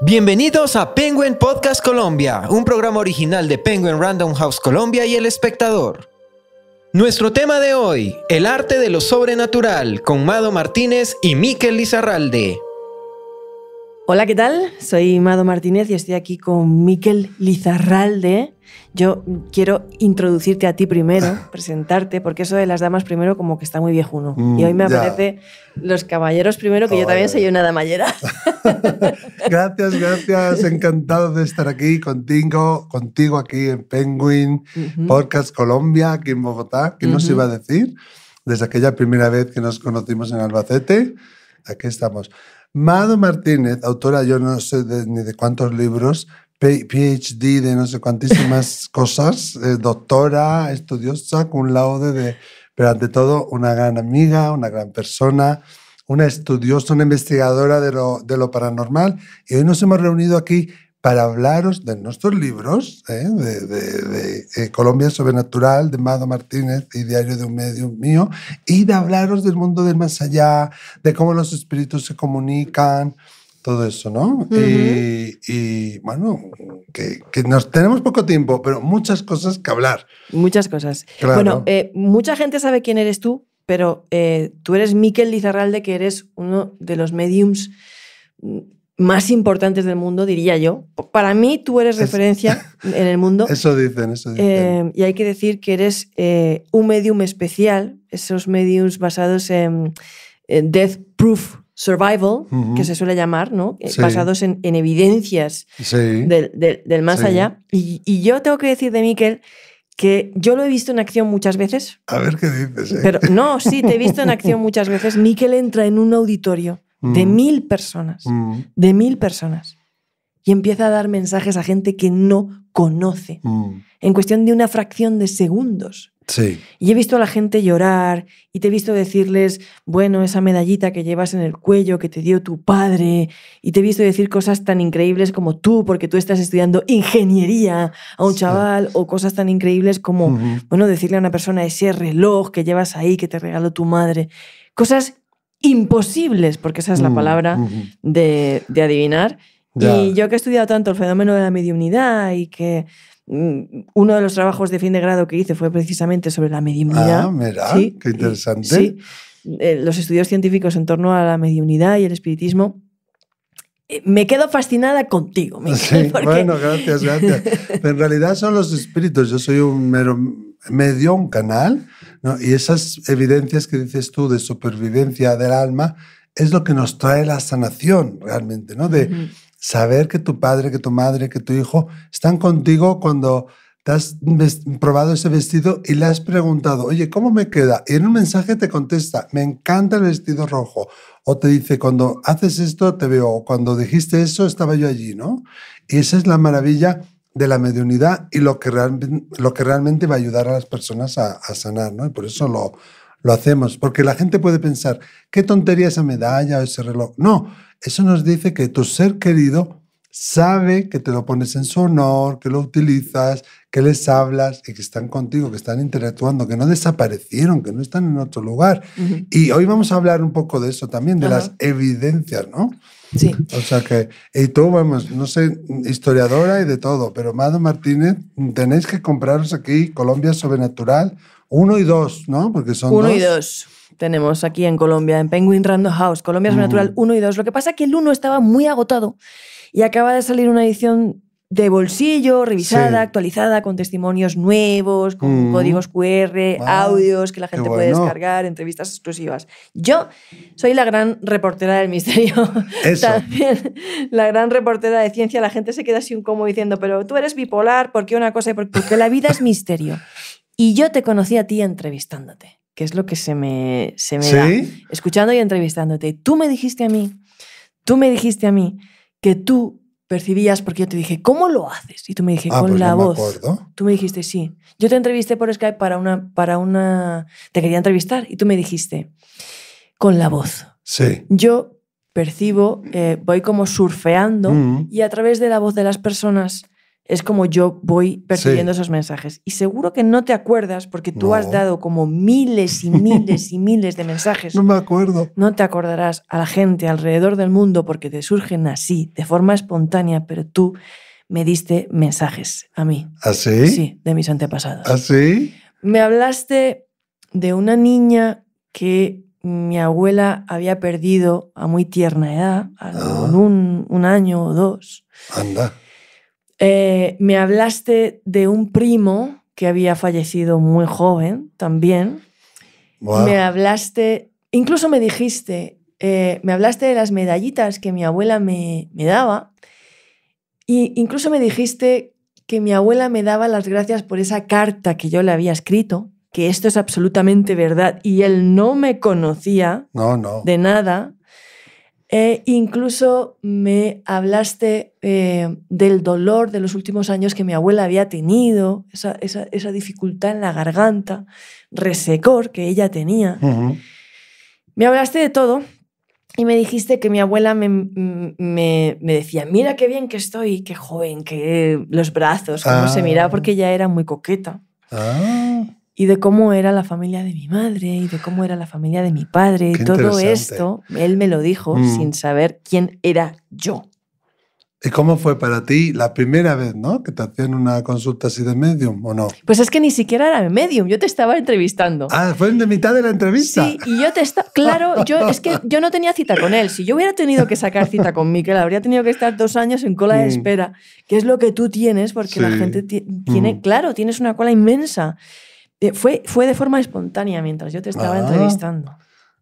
Bienvenidos a Penguin Podcast Colombia, un programa original de Penguin Random House Colombia y El Espectador. Nuestro tema de hoy, el arte de lo sobrenatural, con Mado Martínez y Miquel Lizarralde. Hola, ¿qué tal? Soy Mado Martínez y estoy aquí con Miquel Lizarralde yo quiero introducirte a ti primero, presentarte, porque eso de las damas primero como que está muy viejuno. y mm, hoy me aparece los caballeros primero, que yo también soy una damallera. gracias, gracias. Encantado de estar aquí contigo, contigo aquí en Penguin, Podcast Colombia, aquí en Bogotá. ¿Qué nos iba a decir? Desde aquella primera vez que nos conocimos en Albacete, aquí estamos. Mado Martínez, autora, yo no sé ni de cuántos libros, PhD de no sé cuantísimas cosas, eh, doctora, estudiosa, con un laude de, pero ante todo una gran amiga, una gran persona, una estudiosa, una investigadora de lo, paranormal. Y hoy nos hemos reunido aquí para hablaros de nuestros libros, ¿eh? de, de, eh, Colombia Sobrenatural, de Mado Martínez y Diario de un Medio mío, y de hablaros del mundo del más allá, de cómo los espíritus se comunican, todo eso, ¿no? y, bueno, que, nos tenemos poco tiempo, pero muchas cosas que hablar. Muchas cosas. Bueno, eh, mucha gente sabe quién eres tú, pero eh, tú eres Miquel Lizarralde, que eres uno de los mediums mm, más importantes del mundo, diría yo. Para mí, tú eres referencia en el mundo. Eso dicen, eso dicen. Eh, y hay que decir que eres un medium especial, esos mediums basados en death proof, survival, que se suele llamar, ¿no? Eh, basados en, evidencias del, más allá. Y, yo tengo que decir de Miquel que yo lo he visto en acción muchas veces. A ver qué dices. ¿eh? Pero no, sí, te he visto en acción muchas veces. Miquel entra en un auditorio de mil personas, de mil personas, y empieza a dar mensajes a gente que no conoce, en cuestión de una fracción de segundos. Sí. Y he visto a la gente llorar y te he visto decirles, bueno, esa medallita que llevas en el cuello que te dio tu padre, y te he visto decir cosas tan increíbles como tú, porque tú estás estudiando ingeniería a un chaval, o cosas tan increíbles como, bueno, decirle a una persona ese reloj que llevas ahí que te regaló tu madre. Cosas imposibles, porque esa es la mm, palabra de, adivinar. Y yo que he estudiado tanto el fenómeno de la mediunidad y que Mm, uno de los trabajos de fin de grado que hice fue precisamente sobre la mediunidad. Ah, mira, qué interesante. Sí. Eh, los estudios científicos en torno a la mediunidad y el espiritismo. Eh, me quedo fascinada contigo. Miguel, sí, bueno, gracias, gracias. Pero en realidad son los espíritus. Yo soy un mero medio, un canal, y esas evidencias que dices tú de supervivencia del alma es lo que nos trae la sanación realmente, ¿no? De, saber que tu padre, que tu madre, que tu hijo están contigo cuando te has probado ese vestido y le has preguntado, oye, ¿cómo me queda? Y en un mensaje te contesta, me encanta el vestido rojo. O te dice, cuando haces esto te veo, o cuando dijiste eso estaba yo allí, ¿no? Y esa es la maravilla de la mediunidad y lo que, realmente va a ayudar a las personas a, a sanar, ¿no? Y por eso lo hacemos, porque la gente puede pensar, qué tontería esa medalla o ese reloj. No, eso nos dice que tu ser querido sabe que te lo pones en su honor, que lo utilizas, que les hablas y que están contigo, que están interactuando, que no desaparecieron, que no están en otro lugar. Y hoy vamos a hablar un poco de eso también, de las evidencias, ¿no? Sí. O sea que, y tú, vamos, no sé, historiadora y de todo, pero Mado Martínez, tenéis que compraros aquí Colombia Sobrenatural uno y dos, ¿no? Porque son Uno y dos tenemos aquí en Colombia, en Penguin Random House, Colombia es Natural 1 mm. y 2. Lo que pasa es que el 1 estaba muy agotado y acaba de salir una edición de bolsillo, revisada, actualizada, con testimonios nuevos, con mm. códigos QR, audios que la gente puede descargar, entrevistas exclusivas. Yo soy la gran reportera del misterio. Eso. También la gran reportera de ciencia. La gente se queda así un como diciendo, pero tú eres bipolar, ¿por qué una cosa? Porque la vida es misterio. Y yo te conocí a ti entrevistándote que es lo que se me, me Escuchando y entrevistándote. Tú me dijiste a mí, tú me dijiste a mí que tú percibías, porque yo te dije, ¿cómo lo haces? Y tú me dijiste, ah, con pues la voz. Tú me dijiste, sí. Yo te entrevisté por Skype para una, para una. Te quería entrevistar y tú me dijiste, con la voz. Sí. Yo percibo, eh, voy como surfeando mm. y a través de la voz de las personas es como yo voy percibiendo esos mensajes. Y seguro que no te acuerdas porque tú has dado como miles y miles y miles de mensajes. No me acuerdo. No te acordarás a la gente alrededor del mundo porque te surgen así, de forma espontánea, pero tú me diste mensajes a mí. ¿Así? ¿Ah, sí, de mis antepasados. ¿Así? ¿Ah, me hablaste de una niña que mi abuela había perdido a muy tierna edad, a ah. un año o dos. Anda eh, me hablaste de un primo que había fallecido muy joven también. Me hablaste, incluso me dijiste, eh, me hablaste de las medallitas que mi abuela me, daba. Y incluso me dijiste que mi abuela me daba las gracias por esa carta que yo le había escrito, que esto es absolutamente verdad y él no me conocía no, no. de nada. E incluso me hablaste eh, del dolor de los últimos años que mi abuela había tenido, esa, dificultad en la garganta, resecor que ella tenía. Me hablaste de todo y me dijiste que mi abuela me, me, decía, mira qué bien que estoy, qué joven, que los brazos, cómo se ah. miraba, porque ella era muy coqueta. Ah y de cómo era la familia de mi madre y de cómo era la familia de mi padre. todo esto, él me lo dijo mm. sin saber quién era yo. ¿Y cómo fue para ti la primera vez, no? Que te hacían una consulta así de medium, ¿o no? Pues es que ni siquiera era de medium, yo te estaba entrevistando. Ah, fue en mitad de la entrevista. Sí, y yo te estaba. Claro, yo es que yo no tenía cita con él. Si yo hubiera tenido que sacar cita con Miquel, habría tenido que estar dos años en cola de mm. espera, que es lo que tú tienes, porque la gente tiene, mm. claro, tienes una cola inmensa. Eh, fue, fue de forma espontánea mientras yo te estaba ah. entrevistando.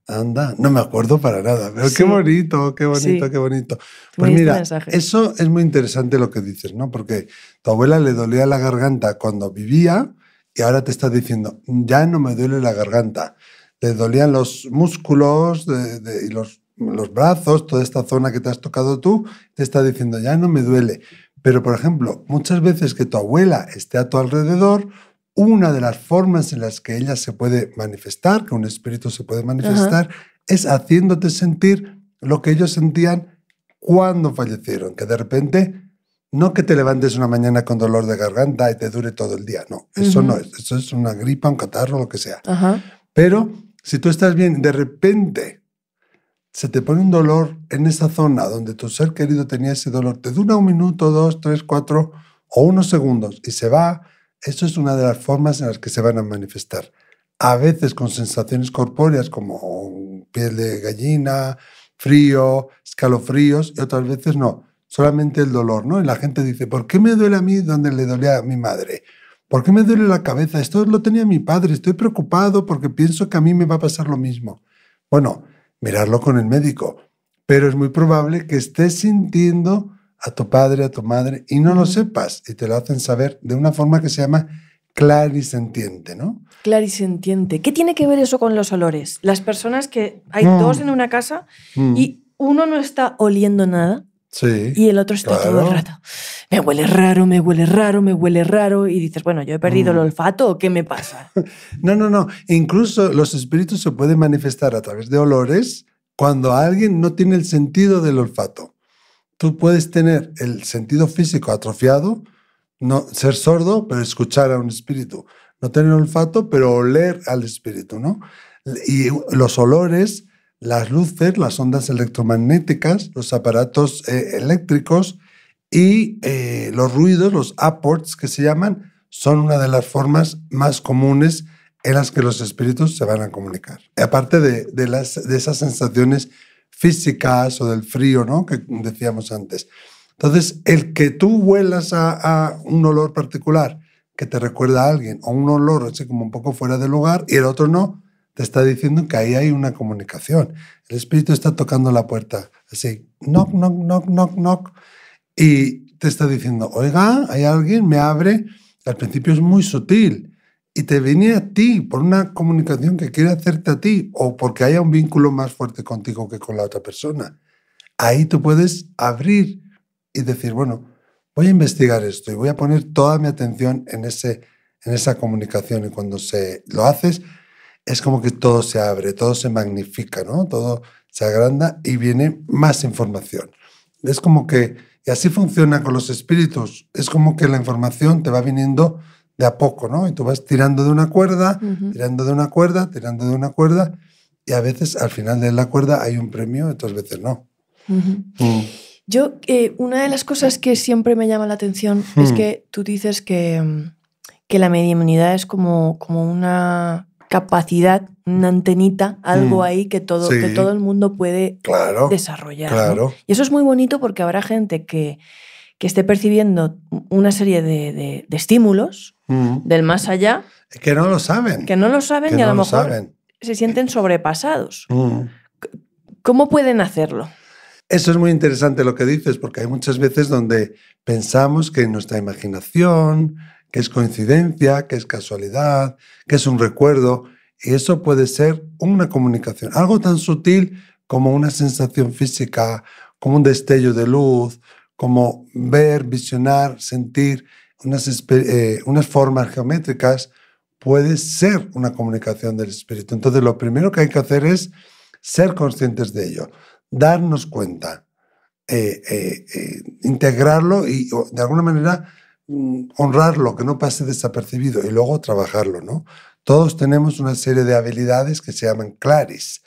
Anda, no me acuerdo para nada, pero qué bonito, qué bonito, qué bonito. Pues mira, eso es muy interesante lo que dices, ¿no? Porque tu abuela le dolía la garganta cuando vivía y ahora te está diciendo, ya no me duele la garganta. Le dolían los músculos de, y los, los brazos, toda esta zona que te has tocado tú, te está diciendo, ya no me duele. Pero, por ejemplo, muchas veces que tu abuela esté a tu alrededor, una de las formas en las que ella se puede manifestar, que un espíritu se puede manifestar, es haciéndote sentir lo que ellos sentían cuando fallecieron, que de repente no que te levantes una mañana con dolor de garganta y te dure todo el día, no, eso no es, eso es una gripa, un catarro, lo que sea. Pero si tú estás bien, de repente se te pone un dolor en esa zona donde tu ser querido tenía ese dolor, te dura un minuto, dos, tres, cuatro o unos segundos y se va eso es una de las formas en las que se van a manifestar. A veces con sensaciones corpóreas como piel de gallina, frío, escalofríos, y otras veces no. Solamente el dolor, ¿no? Y la gente dice, ¿por qué me duele a mí donde le dolía a mi madre? ¿Por qué me duele la cabeza? Esto lo tenía mi padre, estoy preocupado porque pienso que a mí me va a pasar lo mismo. Bueno, mirarlo con el médico, pero es muy probable que estés sintiendo a tu padre, a tu madre, y no lo sepas, y te lo hacen saber de una forma que se llama clarisentiente, ¿no? Clarisentiente. ¿Qué tiene que ver eso con los olores? Las personas que hay mm. dos en una casa mm. y uno no está oliendo nada. y el otro está todo el rato. Me huele raro, me huele raro, me huele raro. Y dices, bueno, yo he perdido mm. el olfato, ¿qué me pasa? no, no, no. Incluso los espíritus se pueden manifestar a través de olores cuando alguien no tiene el sentido del olfato. Tú puedes tener el sentido físico atrofiado, no ser sordo, pero escuchar a un espíritu. No tener olfato, pero oler al espíritu, ¿no? Y los olores, las luces, las ondas electromagnéticas, los aparatos eh, eléctricos y eh, los ruidos, los apports que se llaman, son una de las formas más comunes en las que los espíritus se van a comunicar. Aparte de, de, las, de esas sensaciones físicas o del frío, ¿no? Que decíamos antes. Entonces, el que tú vuelas a, a, un olor particular que te recuerda a alguien, o un olor así como un poco fuera de lugar, y el otro no, te está diciendo que ahí hay una comunicación. El espíritu está tocando la puerta, así, knock, knock, knock, knock, knock, y te está diciendo, oiga, hay alguien, me abre. Al principio es muy sutil, y te viene a ti por una comunicación que quiere hacerte a ti o porque haya un vínculo más fuerte contigo que con la otra persona. Ahí tú puedes abrir y decir, bueno, voy a investigar esto y voy a poner toda mi atención en, ese, en esa comunicación y cuando se lo haces es como que todo se abre, todo se magnifica, ¿no? Todo se agranda y viene más información. Es como que, y así funciona con los espíritus, es como que la información te va viniendo de a poco, ¿no? Y tú vas tirando de una cuerda, tirando de una cuerda, tirando de una cuerda, y a veces al final de la cuerda hay un premio, otras veces no. Mm. Yo, eh, una de las cosas que siempre me llama la atención es hmm. que tú dices que, que la mediamunidad es como, como una capacidad, una antenita, algo hmm. ahí que todo, todo el mundo puede desarrollar. Y eso es muy bonito porque habrá gente que, que esté percibiendo una serie de, de estímulos del más allá. Que no lo saben. Que no lo saben y a lo mejor se sienten sobrepasados. ¿Cómo pueden hacerlo? Eso es muy interesante lo que dices, porque hay muchas veces donde pensamos que nuestra imaginación, que es coincidencia, que es casualidad, que es un recuerdo, y eso puede ser una comunicación, algo tan sutil como una sensación física, como un destello de luz, como ver, visionar, sentir. Eh, unas, formas geométricas puede ser una comunicación del espíritu. Entonces, lo primero que hay que hacer es ser conscientes de ello, darnos cuenta, eh, eh, integrarlo y de alguna manera mm, honrarlo, que no pase desapercibido y luego trabajarlo, ¿no? Todos tenemos una serie de habilidades que se llaman claris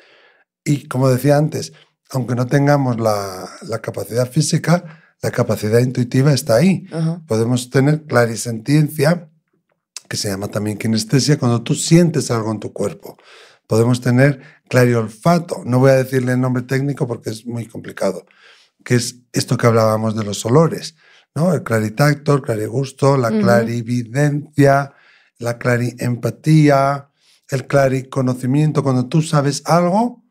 y como decía antes, aunque no tengamos la capacidad física, la capacidad intuitiva está ahí. Podemos tener clarisentiencia, que se llama también kinestesia, cuando tú sientes algo en tu cuerpo. Podemos tener clariolfato. No voy a decirle el nombre técnico porque es muy complicado, que es esto que hablábamos de los olores. ¿no? El claritacto, el clarigusto, la clarividencia, la clariempatía, el clariconocimiento. Cuando tú sabes algo,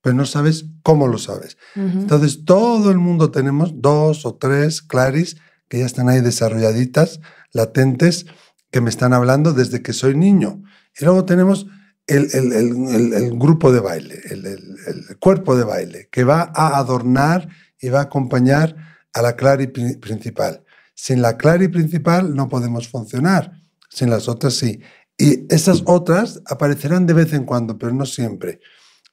pero no sabes ¿Cómo lo sabes? Entonces, todo el mundo tenemos dos o tres claris que ya están ahí desarrolladitas, latentes, que me están hablando desde que soy niño. Y luego tenemos el, grupo de baile, el, cuerpo de baile, que va a adornar y va a acompañar a la clari principal. Sin la clari principal no podemos funcionar, sin las otras sí. Y esas otras aparecerán de vez en cuando, pero no siempre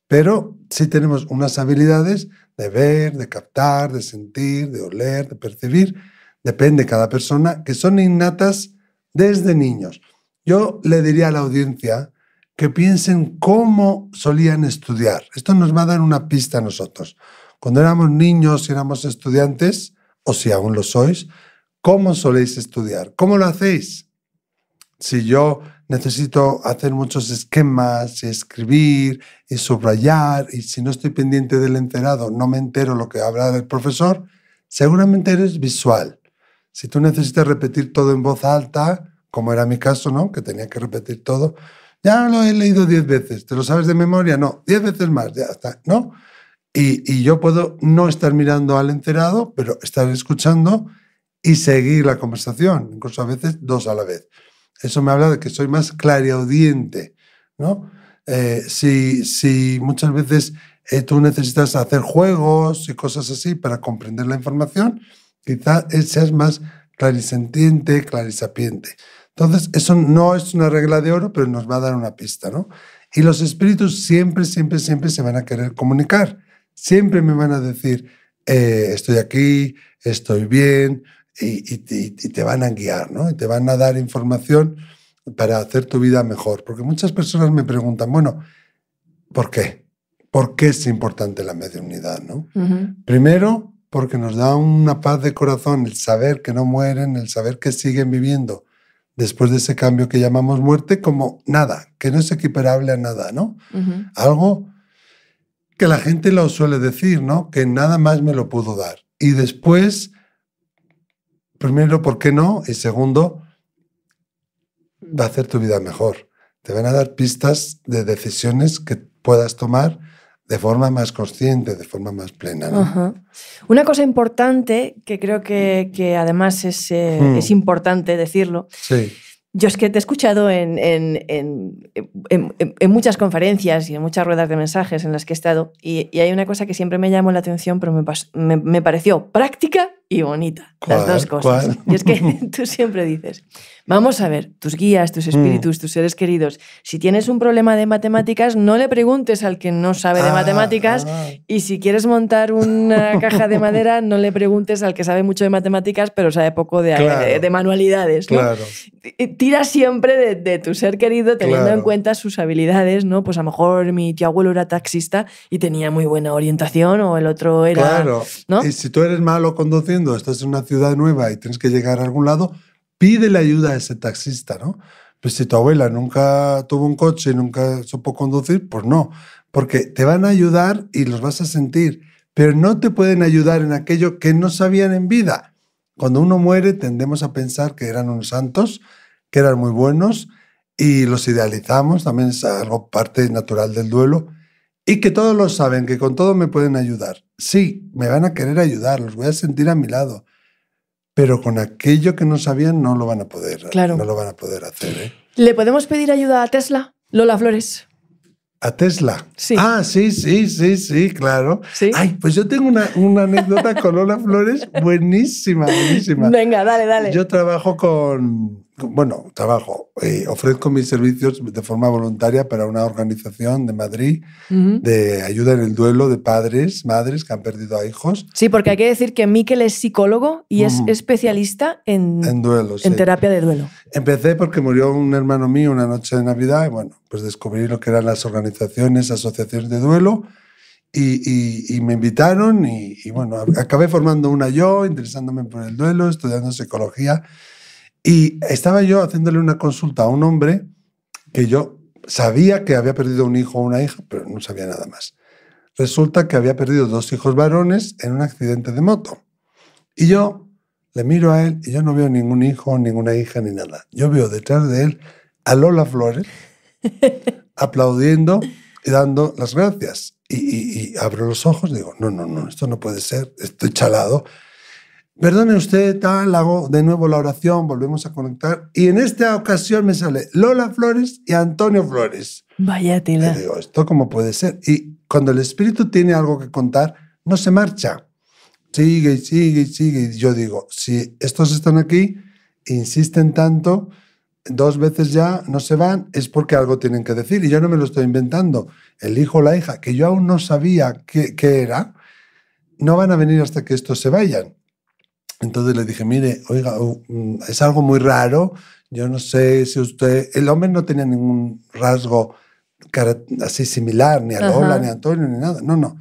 pero sí tenemos unas habilidades de ver, de captar, de sentir, de oler, de percibir, depende cada persona, que son innatas desde niños. Yo le diría a la audiencia que piensen cómo solían estudiar. Esto nos va a dar una pista a nosotros. Cuando éramos niños, y éramos estudiantes, o si aún lo sois, ¿cómo soléis estudiar? ¿Cómo lo hacéis? Si yo necesito hacer muchos esquemas escribir y subrayar y si no estoy pendiente del enterado, no me entero lo que habla del profesor, seguramente eres visual. Si tú necesitas repetir todo en voz alta, como era mi caso, ¿no? Que tenía que repetir todo. Ya lo he leído diez veces. ¿Te lo sabes de memoria? No. Diez veces más, ya está, ¿no? Y, y yo puedo no estar mirando al enterado, pero estar escuchando y seguir la conversación, incluso a veces dos a la vez. Eso me habla de que soy más clariaudiente, ¿no? Eh, si, si, muchas veces eh, tú necesitas hacer juegos y cosas así para comprender la información, quizá eh, seas más clarisentiente, clarisapiente. Entonces, eso no es una regla de oro, pero nos va a dar una pista, ¿no? Y los espíritus siempre, siempre, siempre se van a querer comunicar. Siempre me van a decir, estoy aquí, estoy bien, y, te, van a guiar, ¿no? Y te van a dar información para hacer tu vida mejor. Porque muchas personas me preguntan, bueno, ¿por qué? ¿Por qué es importante la mediunidad, no? Primero, porque nos da una paz de corazón el saber que no mueren, el saber que siguen viviendo después de ese cambio que llamamos muerte como nada, que no es equiparable a nada, ¿no? Algo que la gente lo suele decir, ¿no? Que nada más me lo pudo dar. Y después primero, ¿por qué no? Y segundo, va a hacer tu vida mejor. Te van a dar pistas de decisiones que puedas tomar de forma más consciente, de forma más plena. Una cosa importante, que creo que, además eh, hmm. es, importante decirlo. Sí. Yo es que te he escuchado en, muchas conferencias y en muchas ruedas de mensajes en las que he estado y, hay una cosa que siempre me llamó la atención, pero me pareció práctica y bonita, las dos cosas. Y es que tú siempre dices, vamos a ver, tus guías, tus mm. espíritus, tus seres queridos, si tienes un problema de matemáticas, no le preguntes al que no sabe de ah, matemáticas ah. y si quieres montar una caja de madera, no le preguntes al que sabe mucho de matemáticas, pero sabe poco de, manualidades. Claro. Tira siempre de, tu ser querido teniendo en cuenta sus habilidades, ¿no? Pues a lo mejor mi tío abuelo era taxista y tenía muy buena orientación o el otro era... Claro, y si tú eres malo conduciendo, estás en una ciudad nueva y tienes que llegar a algún lado, pide la ayuda a ese taxista, ¿no? Pues si tu abuela nunca tuvo un coche y nunca supo conducir, pues no, porque te van a ayudar y los vas a sentir, pero no te pueden ayudar en aquello que no sabían en vida. Cuando uno muere tendemos a pensar que eran unos santos, que eran muy buenos y los idealizamos, también es algo parte natural del duelo, y que todos lo saben, que con todo me pueden ayudar sí, me van a querer ayudar, los voy a sentir a mi lado, pero con aquello que no sabían no lo van a poder, no lo van a poder hacer. ¿eh? ¿Le podemos pedir ayuda a Tesla, Lola Flores? ¿A Tesla? Sí. Ah, sí, sí, sí, sí, claro. ¿Sí? Ay, pues yo tengo una anécdota con Lola Flores buenísima, buenísima. Venga, dale, dale. Yo trabajo con, bueno, trabajo, eh, ofrezco mis servicios de forma voluntaria para una organización de Madrid de ayuda en el duelo de padres, madres que han perdido a hijos. Sí, porque hay que decir que Miquel es psicólogo y es mm. especialista en, en, duelo, en terapia de duelo. Empecé porque murió un hermano mío una noche de Navidad y bueno, pues descubrí lo que eran las organizaciones, asociaciones de duelo. Y, me invitaron y, y, bueno, acabé formando una yo, interesándome por el duelo, estudiando psicología y estaba yo haciéndole una consulta a un hombre que yo sabía que había perdido un hijo o una hija, pero no sabía nada más. Resulta que había perdido dos hijos varones en un accidente de moto. Y yo le miro a él y yo no veo ningún hijo, ninguna hija, ni nada. Yo veo detrás de él a Lola Flores aplaudiendo y dando las gracias. Y, y abro los ojos y digo, no, no, no, esto no puede ser, estoy chalado. Perdone usted, tal, hago de nuevo la oración, volvemos a conectar. Y en esta ocasión me sale Lola Flores y Antonio Flores. Vaya tela. Le digo, ¿esto cómo puede ser? Y cuando el espíritu tiene algo que contar, no se marcha. Sigue sigue sigue. yo digo, si estos están aquí, insisten tanto, dos veces ya no se van, es porque algo tienen que decir. Y yo no me lo estoy inventando. El hijo o la hija, que yo aún no sabía qué era, no van a venir hasta que estos se vayan entonces le dije, mire, oiga, mm, es algo muy raro. Yo no sé si usted, el hombre no tenía ningún rasgo así similar, ni a Lola, ni a Antonio, ni nada. No, no.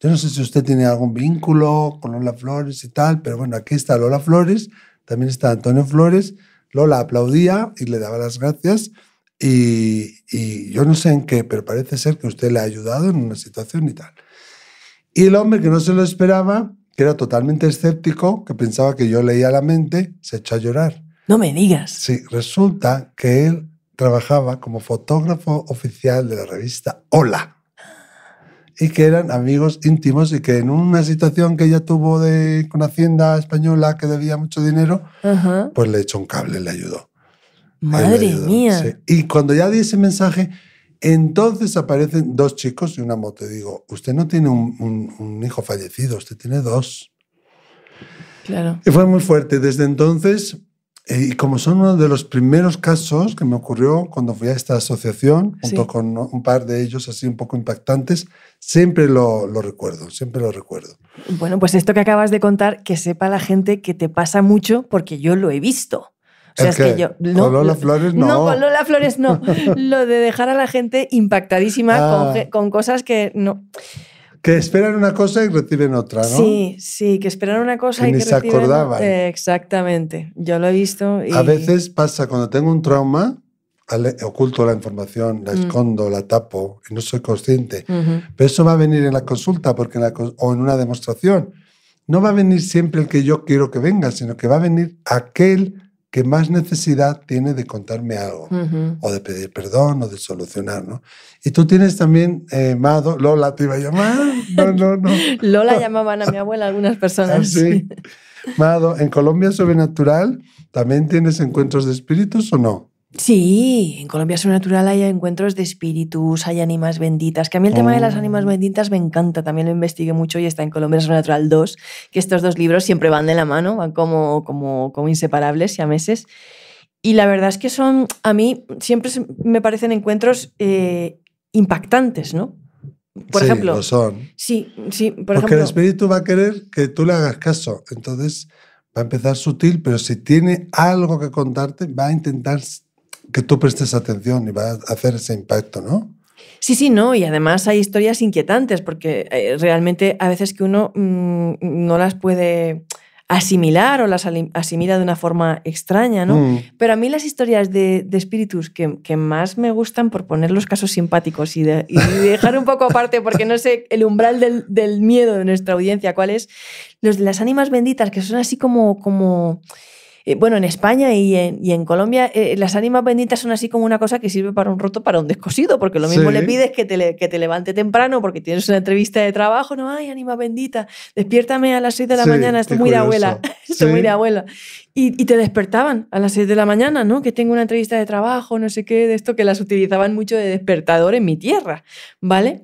Yo no sé si usted tiene algún vínculo con Lola Flores y tal, pero bueno, aquí está Lola Flores, también está Antonio Flores. Lola aplaudía y le daba las gracias. Y, y, yo no sé en qué, pero parece ser que usted le ha ayudado en una situación y tal. Y el hombre que no se lo esperaba, que era totalmente escéptico, que pensaba que yo leía la mente, se echó a llorar. No me digas. Sí, resulta que él trabajaba como fotógrafo oficial de la revista Hola y que eran amigos íntimos y que en una situación que ella tuvo de, con Hacienda Española que debía mucho dinero, pues le echó un cable, le ayudó. Madre mía. Y cuando ya di ese mensaje, entonces aparecen dos chicos y una moto. digo, usted no tiene un, hijo fallecido, usted tiene dos. Claro. Y fue muy fuerte. Desde entonces, eh, y como son uno de los primeros casos que me ocurrió cuando fui a esta asociación, junto con un par de ellos así un poco impactantes, siempre lo, recuerdo, siempre lo recuerdo. Bueno, pues esto que acabas de contar, que sepa la gente que te pasa mucho porque yo lo he visto sea, es que, yo. No, con Lola Flores no. No, con Lola Flores no. Lo de dejar a la gente impactadísima ah. con, cosas que no. Que esperan una cosa y reciben otra, ¿no? Sí, sí, que esperan una cosa y ni se reciben... acordaban. exactamente, yo lo he visto. A veces pasa cuando tengo un trauma, oculto la información, la mm. escondo, la tapo y no soy consciente. Pero eso va a venir en la consulta porque o en una demostración. No va a venir siempre el que yo quiero que venga, sino que va a venir aquel que más necesidad tiene de contarme algo, o de pedir perdón, o de solucionar, ¿no? Y tú tienes también, eh, Mado, Lola te iba a llamar, no, no, no. Lola llamaban a mi abuela algunas personas. Ah, sí. Mado, en Colombia Sobrenatural, ¿también tienes encuentros de espíritus o no? Sí, en Colombia Sobrenatural hay encuentros de espíritus, hay ánimas benditas, que a mí el tema de las oh. ánimas benditas me encanta, también lo investigué mucho y está en Colombia Sobrenatural 2, que estos dos libros siempre van de la mano, van como, como, como inseparables y a meses. Y la verdad es que son, a mí siempre me parecen encuentros eh, impactantes, ¿no? Por ejemplo. Lo son. Sí, sí, por Porque ejemplo, el espíritu va a querer que tú le hagas caso, entonces va a empezar sutil, pero si tiene algo que contarte, va a intentar que tú prestes atención y va a hacer ese impacto, ¿no? Sí, sí, no, y además hay historias inquietantes, porque eh, realmente a veces que uno mm, no las puede asimilar o las asimila de una forma extraña, ¿no? Mm. Pero a mí las historias de, espíritus que, más me gustan, por poner los casos simpáticos y, dejar un poco aparte, porque no sé el umbral del, miedo de nuestra audiencia cuál es, los de las ánimas benditas, que son así como... como eh, bueno, en España y en, Colombia, eh, las ánimas benditas son así como una cosa que sirve para un roto, para un descosido, porque lo mismo le pides que te, levante temprano porque tienes una entrevista de trabajo, no, ay, ánima bendita, despiértame a las 6 de la mañana, estoy muy de abuela, estoy muy de abuela. Y, te despertaban a las 6 de la mañana, ¿no? Que tengo una entrevista de trabajo, no sé qué, de esto, que las utilizaban mucho de despertador en mi tierra, ¿vale?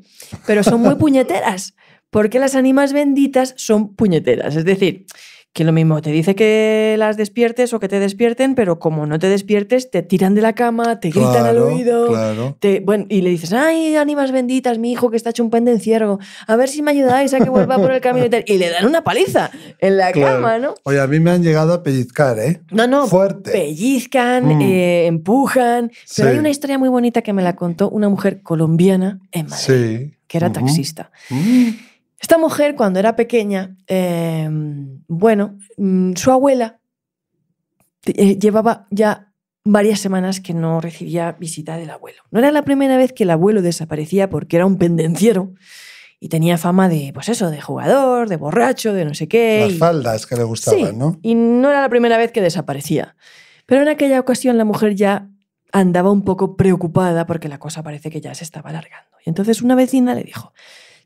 Pero son muy puñeteras, porque las ánimas benditas son puñeteras, es decir que lo mismo, te dice que las despiertes o que te despierten, pero como no te despiertes, te tiran de la cama, te gritan al oído. Claro. Te, bueno, y le dices, ay, ánimas benditas, mi hijo que está hecho un encierro! a ver si me ayudáis a que vuelva por el camino. Y, le dan una paliza en la cama, ¿no? Oye, a mí me han llegado a pellizcar, ¿eh? No, no. Fuerte. Pellizcan, mm. eh, empujan. Pero hay una historia muy bonita que me la contó una mujer colombiana en que era taxista. Mm. Esta mujer, cuando era pequeña, em, bueno, mm, su abuela eh, llevaba ya varias semanas que no recibía visita del abuelo. No era la primera vez que el abuelo desaparecía porque era un pendenciero y tenía fama de, pues eso, de jugador, de borracho, de no sé qué. Las faldas que le gustaban, sí, ¿no? Y no era la primera vez que desaparecía. Pero en aquella ocasión la mujer ya andaba un poco preocupada porque la cosa parece que ya se estaba alargando. Y entonces una vecina le dijo,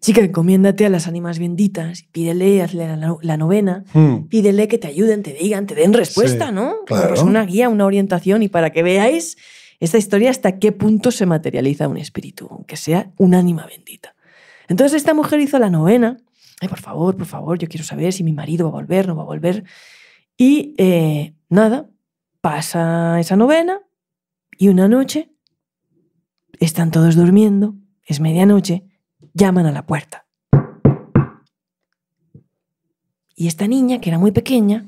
chica, encomiéndate a las ánimas benditas, pídele, hazle la, novena, hmm. pídele que te ayuden, te digan, te den respuesta, ¿no? Pues claro. una guía, una orientación y para que veáis esta historia hasta qué punto se materializa un espíritu, aunque sea un ánima bendita. Entonces esta mujer hizo la novena, Ay, por favor, por favor, yo quiero saber si mi marido va a volver, no va a volver. Y eh, nada, pasa esa novena y una noche están todos durmiendo, es medianoche, llaman a la puerta. Y esta niña, que era muy pequeña,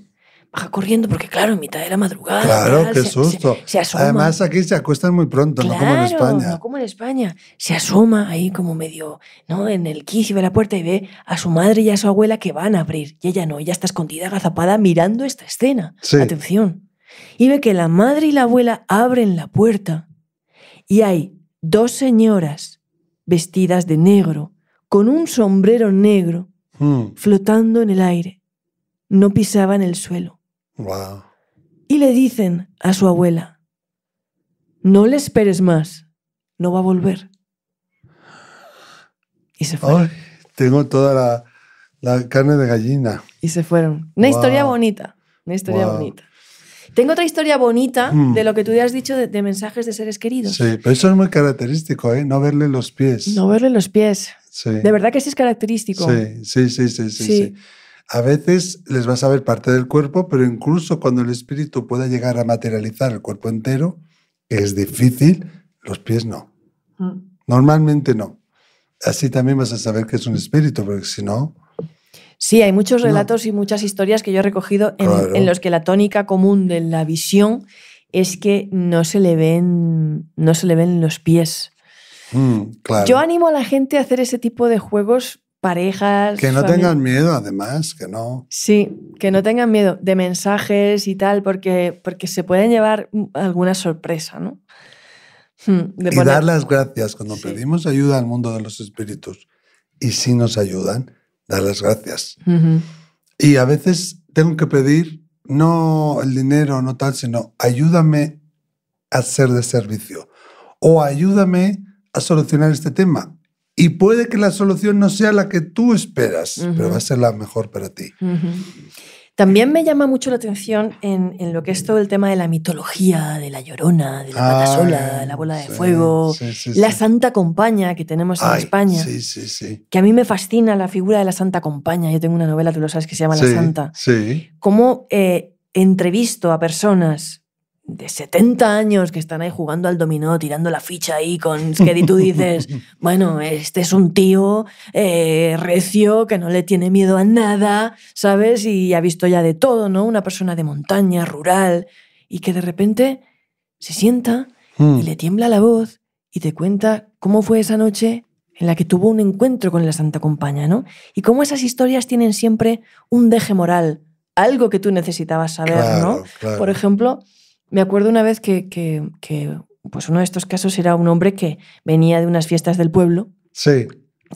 baja corriendo porque, claro, en mitad de la madrugada. Claro, qué susto. Además, aquí se acuestan muy pronto, no como en España. No como en España. Se asoma ahí como medio, ¿no? En el quicio ve la puerta y ve a su madre y a su abuela que van a abrir. Y ella no, ella está escondida, agazapada, mirando esta escena. Atención. Y ve que la madre y la abuela abren la puerta y hay dos señoras vestidas de negro, con un sombrero negro, hmm. flotando en el aire. No pisaban el suelo. Y le dicen a su abuela, no le esperes más, no va a volver. Y se fueron. tengo toda la, carne de gallina. Y se fueron. Una historia bonita, una historia bonita. Tengo otra historia bonita mm. de lo que tú ya has dicho de, mensajes de seres queridos. Sí, pero eso es muy característico, ¿eh? No verle los pies. No verle los pies. Sí. De verdad que sí es característico. Sí, sí, sí, sí, sí. A veces les vas a ver parte del cuerpo, pero incluso cuando el espíritu pueda llegar a materializar el cuerpo entero, es difícil, los pies no. Mm. Normalmente no. Así también vas a saber que es un espíritu, porque si no, Sí, hay muchos relatos y muchas historias que yo he recogido en, los que la tónica común de la visión es que no se le ven, no se le ven los pies. Mm, yo animo a la gente a hacer ese tipo de juegos parejas. Que no tengan miedo, además, que no. Sí, que no tengan miedo de mensajes y tal, porque, porque se pueden llevar alguna sorpresa, ¿no? Hmm, de y dar las gracias cuando pedimos ayuda al mundo de los espíritus y si nos ayudan, dar las gracias. Y a veces tengo que pedir no el dinero, no tal, sino ayúdame a ser de servicio o ayúdame a solucionar este tema. Y puede que la solución no sea la que tú esperas, pero va a ser la mejor para ti. También me llama mucho la atención en, lo que es todo el tema de la mitología, de la llorona, de la patasola, de la bola de fuego, la santa Compaña que tenemos en España. Que a mí me fascina la figura de la santa Compaña. Yo tengo una novela, tú lo sabes, que se llama La Santa. Sí. Cómo eh, entrevisto a personas de 70 años que están ahí jugando al dominó, tirando la ficha ahí con que y tú dices, bueno, este es un tío eh, recio que no le tiene miedo a nada, ¿sabes? Y ha visto ya de todo, ¿no? Una persona de montaña, rural, y que de repente se sienta hmm. y le tiembla la voz y te cuenta cómo fue esa noche en la que tuvo un encuentro con la Santa compañía ¿no? Y cómo esas historias tienen siempre un deje moral, algo que tú necesitabas saber, ¿no? Por ejemplo, me acuerdo una vez que, pues uno de estos casos era un hombre que venía de unas fiestas del pueblo. Sí.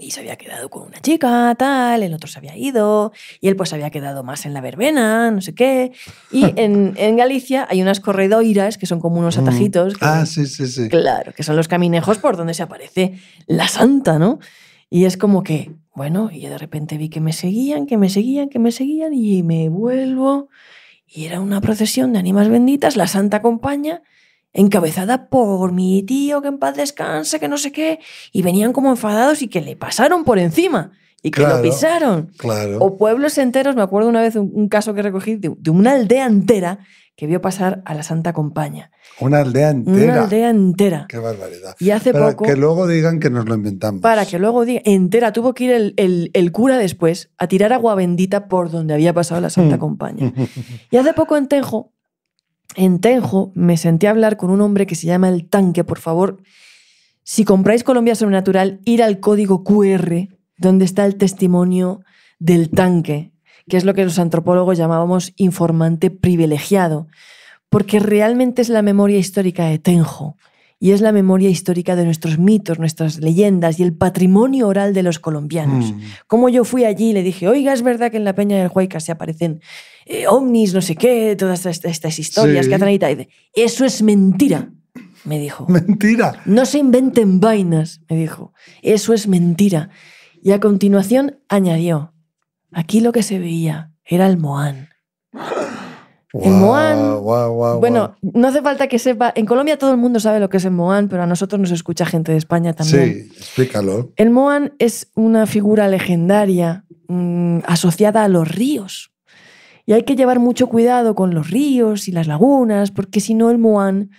Y se había quedado con una chica, tal, el otro se había ido, y él pues había quedado más en la verbena, no sé qué. Y en, en Galicia hay unas corredoiras que son como unos mm. atajitos. ah, sí, sí, sí. Claro, que son los caminejos por donde se aparece la santa, ¿no? Y es como que, bueno, y de repente vi que me seguían, que me seguían, que me seguían, y me vuelvo y era una procesión de ánimas benditas, la Santa Compaña, encabezada por mi tío que en paz descanse, que no sé qué, y venían como enfadados y que le pasaron por encima y que lo pisaron. O pueblos enteros, me acuerdo una vez un, caso que recogí de, una aldea entera que vio pasar a la Santa Compaña. Una aldea entera. Una aldea entera. Qué barbaridad. Y hace para poco. que luego digan que nos lo inventamos. Para que luego digan. Entera. Tuvo que ir el, cura después a tirar agua bendita por donde había pasado la Santa mm. Compaña. y hace poco en Tejo, en Tejo me senté a hablar con un hombre que se llama El Tanque. Por favor, si compráis Colombia Sobrenatural, ir al código QR, donde está el testimonio del tanque que es lo que los antropólogos llamábamos informante privilegiado, porque realmente es la memoria histórica de Tenjo y es la memoria histórica de nuestros mitos, nuestras leyendas y el patrimonio oral de los colombianos. Mm. Como yo fui allí y le dije, oiga, es verdad que en la Peña del Huayca se aparecen eh, ovnis, no sé qué, todas estas, historias que hacen dice, Eso es mentira, me dijo. Mentira. No se inventen vainas, me dijo. Eso es mentira. Y a continuación añadió, Aquí lo que se veía era el Moán. el Moán. bueno, no hace falta que sepa. En Colombia todo el mundo sabe lo que es el Moán, pero a nosotros nos escucha gente de España también. Sí, explícalo. El Moán es una figura legendaria mm, asociada a los ríos. Y hay que llevar mucho cuidado con los ríos y las lagunas, porque si no, el Moán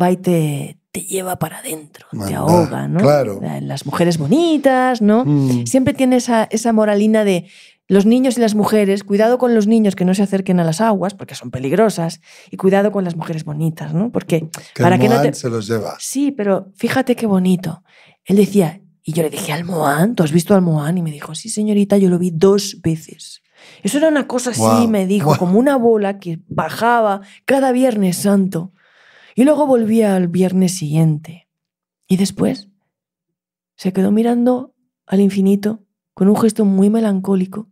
va y te, te lleva para adentro, te ahoga, ¿no? Claro. Las mujeres bonitas, ¿no? Mm. Siempre tiene esa moralina de los niños y las mujeres, cuidado con los niños que no se acerquen a las aguas porque son peligrosas y cuidado con las mujeres bonitas, ¿no? Porque para que no se los lleva. Sí, pero fíjate qué bonito. Él decía, y yo le dije al moán? ¿tú has visto al moán? Y me dijo, sí, señorita, yo lo vi dos veces. Eso era una cosa así, me dijo, como una bola que bajaba cada viernes santo y luego volvía al viernes siguiente. Y después se quedó mirando al infinito con un gesto muy melancólico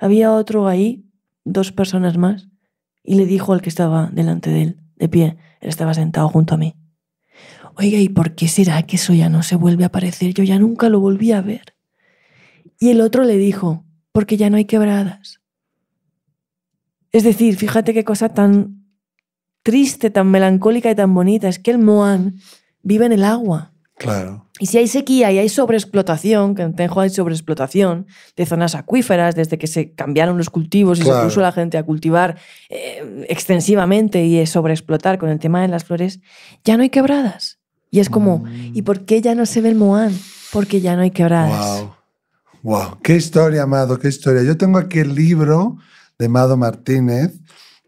había otro ahí, dos personas más, y le dijo al que estaba delante de él, de pie, él estaba sentado junto a mí. Oiga, ¿y por qué será que eso ya no se vuelve a aparecer? Yo ya nunca lo volví a ver. Y el otro le dijo, porque ya no hay quebradas. Es decir, fíjate qué cosa tan triste, tan melancólica y tan bonita. Es que el Moan vive en el agua. Claro. Y si hay sequía y hay sobreexplotación, que en Tenjo hay sobreexplotación de zonas acuíferas, desde que se cambiaron los cultivos y se puso la gente a cultivar eh, extensivamente y sobreexplotar con el tema de las flores, ya no hay quebradas. Y es como, mm. ¿y por qué ya no se ve el Moán? Porque ya no hay quebradas. Wow. Wow, qué historia, Amado, qué historia. Yo tengo aquí el libro de Amado Martínez,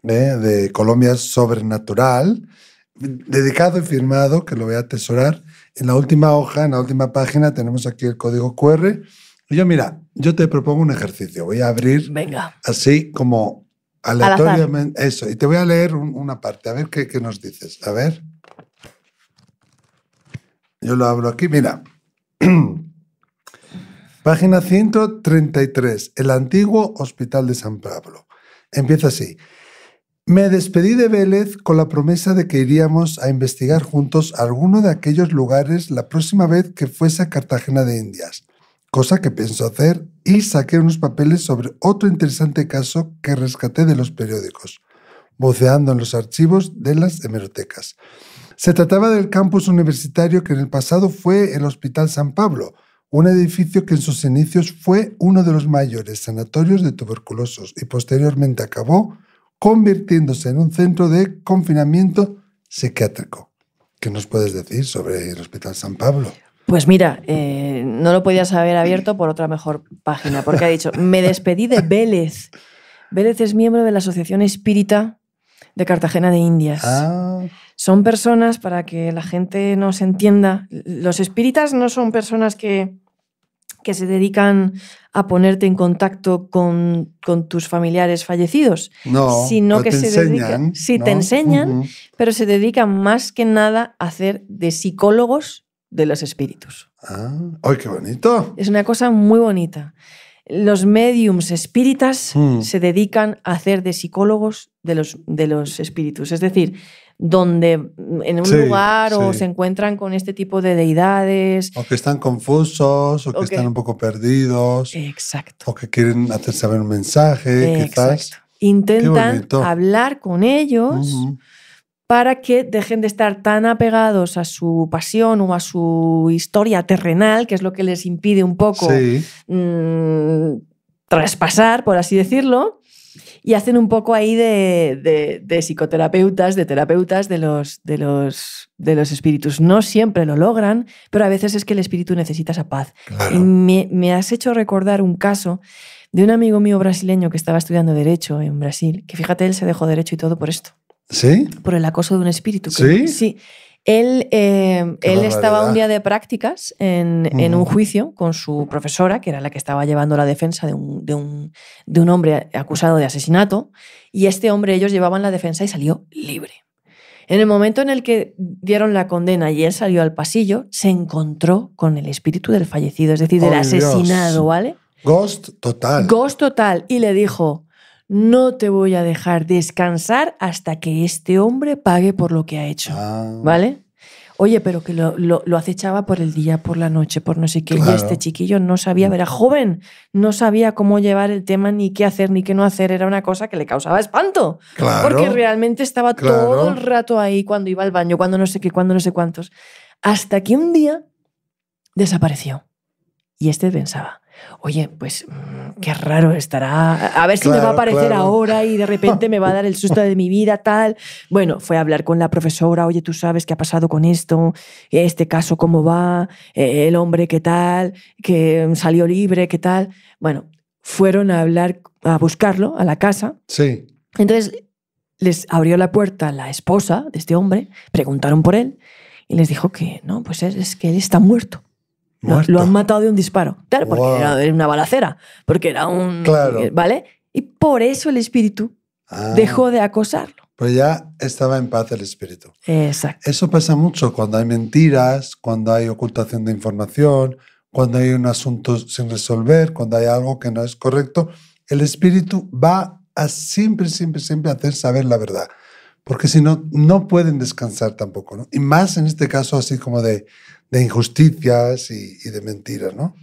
eh, de Colombia Sobrenatural, dedicado y firmado, que lo voy a atesorar en la última hoja, en la última página, tenemos aquí el código QR. yo, mira, yo te propongo un ejercicio. Voy a abrir así como aleatoriamente. eso, y te voy a leer una parte, a ver qué, qué nos dices. A ver. Yo lo abro aquí, mira. Página 133, el antiguo Hospital de San Pablo. Empieza así. Me despedí de Vélez con la promesa de que iríamos a investigar juntos alguno de aquellos lugares la próxima vez que fuese a Cartagena de Indias, cosa que pensó hacer y saqué unos papeles sobre otro interesante caso que rescaté de los periódicos, voceando en los archivos de las hemerotecas. Se trataba del campus universitario que en el pasado fue el Hospital San Pablo, un edificio que en sus inicios fue uno de los mayores sanatorios de tuberculosos y posteriormente acabó convirtiéndose en un centro de confinamiento psiquiátrico. ¿Qué nos puedes decir sobre el Hospital San Pablo? Pues mira, eh, no lo podías haber abierto por otra mejor página, porque ha dicho, me despedí de Vélez. Vélez es miembro de la Asociación Espírita de Cartagena de Indias. Ah. Son personas, para que la gente nos entienda, los espíritas no son personas que que se dedican a ponerte en contacto con, tus familiares fallecidos, no, sino que te se enseñan, sí, te enseñan, pero se dedican más que nada a hacer de psicólogos de los espíritus. Ah, ¡Ay, qué bonito! Es una cosa muy bonita los mediums espíritas mm. se dedican a hacer de psicólogos de los, de los espíritus. Es decir, donde en un lugar o se encuentran con este tipo de deidades. O que están confusos, o, que, están un poco perdidos. Exacto. O que quieren hacer saber un mensaje, quizás. Intentan hablar con ellos para que dejen de estar tan apegados a su pasión o a su historia terrenal, que es lo que les impide un poco mm, traspasar, por así decirlo, y hacen un poco ahí de, psicoterapeutas, de terapeutas de los, de, los, de espíritus. No siempre lo logran, pero a veces es que el espíritu necesita esa paz. Y me, me has hecho recordar un caso de un amigo mío brasileño que estaba estudiando Derecho en Brasil, que fíjate, él se dejó Derecho y todo por esto. ¿Sí? Por el acoso de un espíritu. ¿Sí? Sí. Él, eh, él estaba un día de prácticas en, un juicio con su profesora, que era la que estaba llevando la defensa de un, de, un, hombre acusado de asesinato, y este hombre ellos llevaban la defensa y salió libre. En el momento en el que dieron la condena y él salió al pasillo, se encontró con el espíritu del fallecido, es decir, del oh, asesinado, ¿vale? Ghost total. Ghost total. Y le dijo, no te voy a dejar descansar hasta que este hombre pague por lo que ha hecho. Ah. ¿Vale? Oye, pero que lo, acechaba por el día, por la noche, por no sé qué. Y este chiquillo no sabía, era joven, no sabía cómo llevar el tema, ni qué hacer, ni qué no hacer. Era una cosa que le causaba espanto. Porque realmente estaba todo el rato ahí cuando iba al baño, cuando no sé qué, cuando no sé cuántos. Hasta que un día desapareció. Y este pensaba, oye, pues mm, qué raro estará, a ver si me va a aparecer ahora y de repente me va a dar el susto de mi vida, tal. Bueno, fue a hablar con la profesora, oye, tú sabes qué ha pasado con esto, este caso cómo va, eh, el hombre qué tal, que salió libre, qué tal. Bueno, fueron a hablar, a buscarlo a la casa. Sí. Entonces les abrió la puerta la esposa de este hombre, preguntaron por él y les dijo que no, pues es que él está muerto. Lo, han matado de un disparo. Claro, porque era una balacera, porque era un... Claro. ¿Vale? Y por eso el espíritu ah. dejó de acosarlo. Pues ya estaba en paz el espíritu. Exacto. Eso pasa mucho cuando hay mentiras, cuando hay ocultación de información, cuando hay un asunto sin resolver, cuando hay algo que no es correcto. El espíritu va a siempre, siempre, siempre hacer saber la verdad. Porque si no, no pueden descansar tampoco. ¿no? Y más en este caso así como de de injusticias y, de mentiras, ¿no?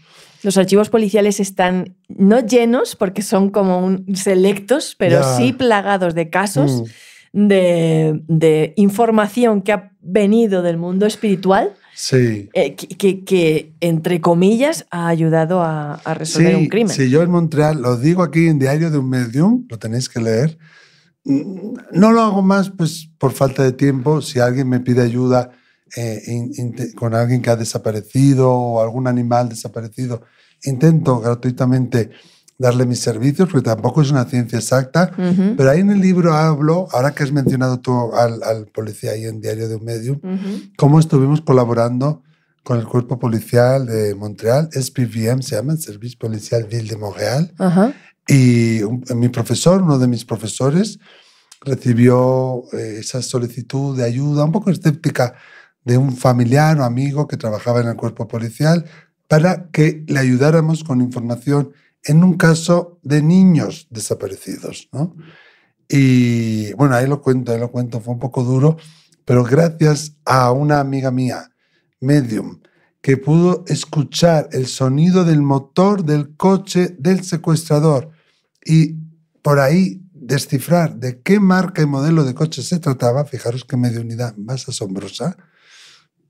Los archivos policiales están no llenos porque son como un selectos, pero sí plagados de casos mm. de, información que ha venido del mundo espiritual. Sí. Eh, que, entre comillas, ha ayudado a, resolver un crimen. Sí, yo en Montreal, lo digo aquí en Diario de un Medium, lo tenéis que leer. Mm, no lo hago más pues, por falta de tiempo. Si alguien me pide ayuda, eh, con alguien que ha desaparecido o algún animal desaparecido. Intento gratuitamente darle mis servicios, porque tampoco es una ciencia exacta, pero ahí en el libro hablo, ahora que has mencionado tú al, policía ahí en Diario de un Medium, cómo estuvimos colaborando con el cuerpo policial de Montreal, SPVM se llama, Servicio Policial Ville de Montreal, y mi profesor, uno de mis profesores, recibió eh, esa solicitud de ayuda un poco escéptica de un familiar o amigo que trabajaba en el cuerpo policial para que le ayudáramos con información en un caso de niños desaparecidos. Y bueno, ahí lo cuento, ahí lo cuento, fue un poco duro, pero gracias a una amiga mía, medium, que pudo escuchar el sonido del motor del coche del secuestrador y por ahí descifrar de qué marca y modelo de coche se trataba, fijaros qué mediunidad más asombrosa,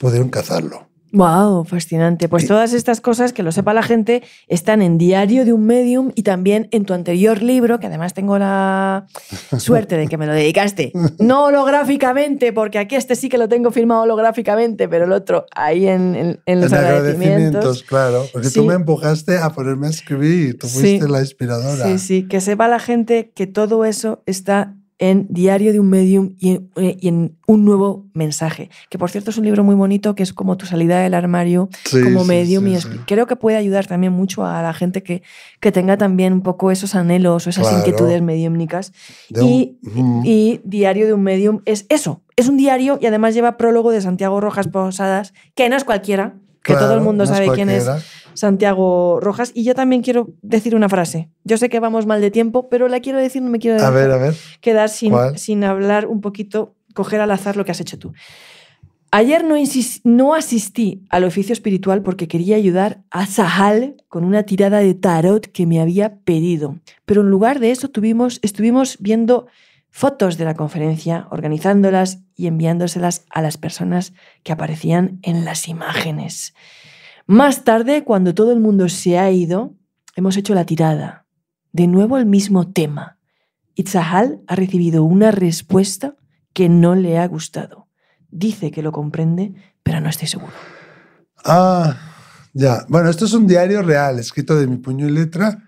pudieron cazarlo. Wow, fascinante. Pues todas estas cosas, que lo sepa la gente, están en Diario de un Medium y también en tu anterior libro, que además tengo la suerte de que me lo dedicaste. No holográficamente, porque aquí este sí que lo tengo filmado holográficamente, pero el otro ahí en, en, los agradecimientos. Claro, porque tú me empujaste a ponerme a escribir, tú fuiste la inspiradora. Sí, sí, que sepa la gente que todo eso está en Diario de un Medium eh, y en, Un Nuevo Mensaje, que por cierto es un libro muy bonito que es como tu salida del armario como medium y creo que puede ayudar también mucho a la gente que, que tenga también un poco esos anhelos o esas inquietudes mediúmnicas. Y, y, y Diario de un Medium es eso, es un diario y además lleva prólogo de Santiago Rojas Posadas, que no es cualquiera, que todo el mundo sabe quién es Santiago Rojas. Y yo también quiero decir una frase. Yo sé que vamos mal de tiempo, pero la quiero decir, no me quiero quedar sin, sin hablar un poquito, coger al azar lo que has hecho tú. Ayer no, no, asistí al oficio espiritual porque quería ayudar a Sahal con una tirada de tarot que me había pedido. Pero en lugar de eso tuvimos, estuvimos viendo fotos de la conferencia, organizándolas y enviándoselas a las personas que aparecían en las imágenes. Más tarde, cuando todo el mundo se ha ido, hemos hecho la tirada. De nuevo el mismo tema. Itzahal ha recibido una respuesta que no le ha gustado. Dice que lo comprende, pero no estoy seguro. Ah, ya. Bueno, esto es un diario real, escrito de mi puño y letra,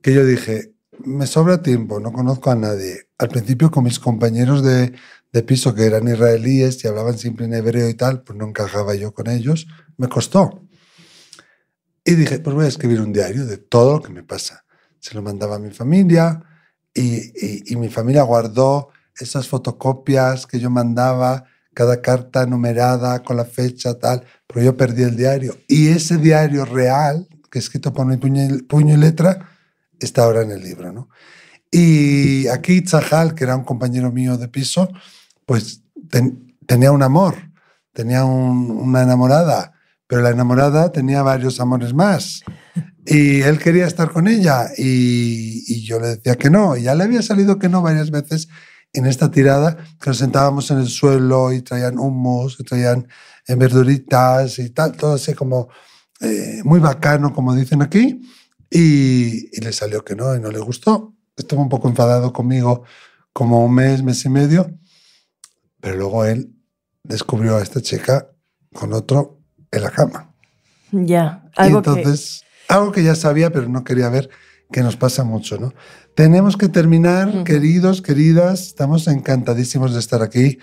que yo dije, me sobra tiempo, no conozco a nadie. Al principio con mis compañeros de, de piso que eran israelíes y hablaban siempre en hebreo y tal, pues no encajaba yo con ellos, me costó. Y dije, pues voy a escribir un diario de todo lo que me pasa. Se lo mandaba a mi familia y, mi familia guardó esas fotocopias que yo mandaba, cada carta numerada con la fecha, tal, pero yo perdí el diario. Y ese diario real, que escrito por mi puño y letra, está ahora en el libro. Y aquí Zahal, que era un compañero mío de piso, pues tenía un amor, tenía una enamorada, pero la enamorada tenía varios amores más. Y él quería estar con ella y, yo le decía que no. Y ya le había salido que no varias veces en esta tirada, que nos sentábamos en el suelo y traían humos, y traían eh, verduritas y tal, todo así como eh, muy bacano, como dicen aquí. Y, le salió que no, y no le gustó. Estuvo un poco enfadado conmigo como un mes, mes y medio, pero luego él descubrió a esta chica con otro en la cama. Ya, algo entonces, que... algo que ya sabía, pero no quería ver, que nos pasa mucho, ¿no? Tenemos que terminar, queridos, queridas, estamos encantadísimos de estar aquí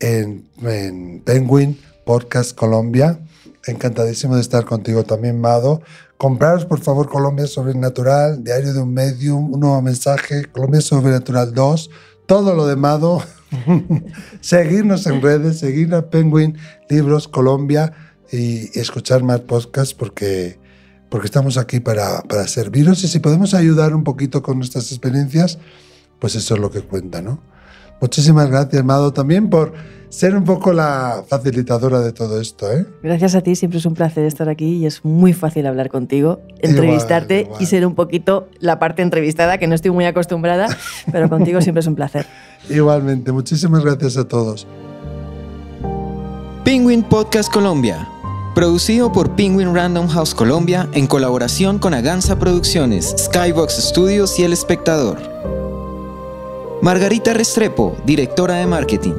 en, en Penguin Podcast Colombia encantadísimo de estar contigo también, Mado. Compraros, por favor, Colombia Sobrenatural, Diario de un Medium, un nuevo mensaje, Colombia Sobrenatural 2, todo lo demás. seguirnos en redes, seguir a Penguin Libros Colombia y, escuchar más podcasts porque, porque estamos aquí para, para serviros y si podemos ayudar un poquito con nuestras experiencias, pues eso es lo que cuenta, ¿no? Muchísimas gracias, Mado, también por ser un poco la facilitadora de todo esto. ¿eh? Gracias a ti, siempre es un placer estar aquí y es muy fácil hablar contigo, entrevistarte y ser un poquito la parte entrevistada, que no estoy muy acostumbrada, pero contigo siempre es un placer. Igualmente, muchísimas gracias a todos. Penguin Podcast Colombia, producido por Penguin Random House Colombia en colaboración con Aganza Producciones, Skybox Studios y El Espectador. Margarita Restrepo, directora de marketing.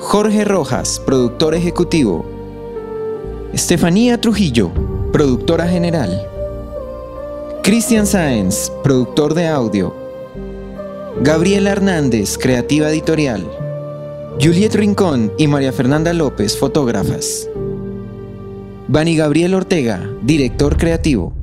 Jorge Rojas, productor ejecutivo. Estefanía Trujillo, productora general. Cristian Saenz, productor de audio. Gabriela Hernández, creativa editorial. Juliet Rincón y María Fernanda López, fotógrafas. Bani Gabriel Ortega, director creativo.